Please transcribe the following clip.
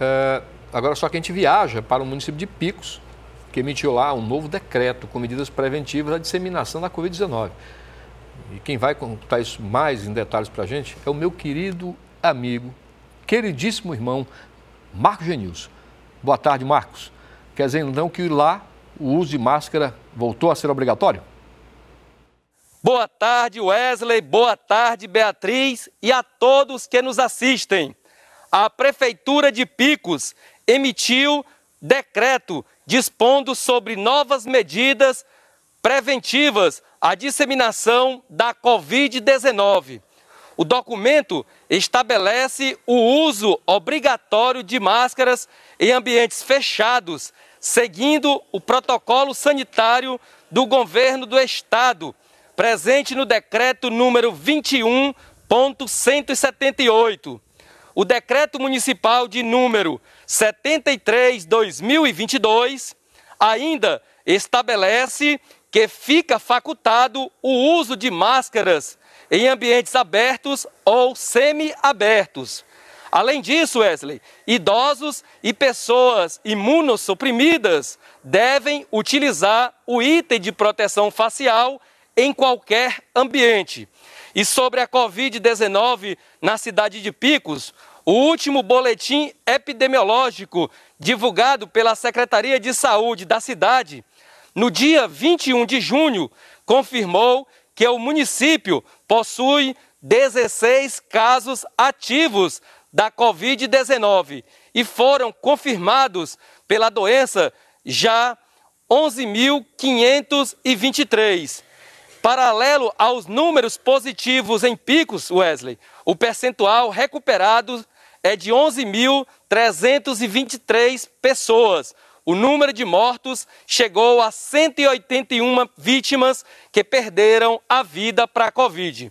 É, agora, só que a gente viaja para o município de Picos, que emitiu lá um novo decreto com medidas preventivas à disseminação da Covid-19. E quem vai contar isso mais em detalhes para a gente é o meu querido amigo, queridíssimo irmão, Marcos Genilson. Boa tarde, Marcos. Quer dizer, então, que lá o uso de máscara voltou a ser obrigatório? Boa tarde, Wesley. Boa tarde, Beatriz. E a todos que nos assistem a Prefeitura de Picos emitiu decreto dispondo sobre novas medidas preventivas à disseminação da Covid-19. O documento estabelece o uso obrigatório de máscaras em ambientes fechados, seguindo o protocolo sanitário do governo do estado, presente no decreto número 21.178 o decreto municipal de número 73/2022 ainda estabelece que fica facultado o uso de máscaras em ambientes abertos ou semi-abertos. Além disso, Wesley, idosos e pessoas imunossuprimidas devem utilizar o item de proteção facial em qualquer ambiente. E sobre a Covid-19 na cidade de Picos, o último boletim epidemiológico divulgado pela Secretaria de Saúde da cidade, no dia 21 de junho, confirmou que o município possui 16 casos ativos da Covid-19 e foram confirmados pela doença já 11.523. Paralelo aos números positivos em picos, Wesley, o percentual recuperado é de 11.323 pessoas. O número de mortos chegou a 181 vítimas que perderam a vida para a Covid.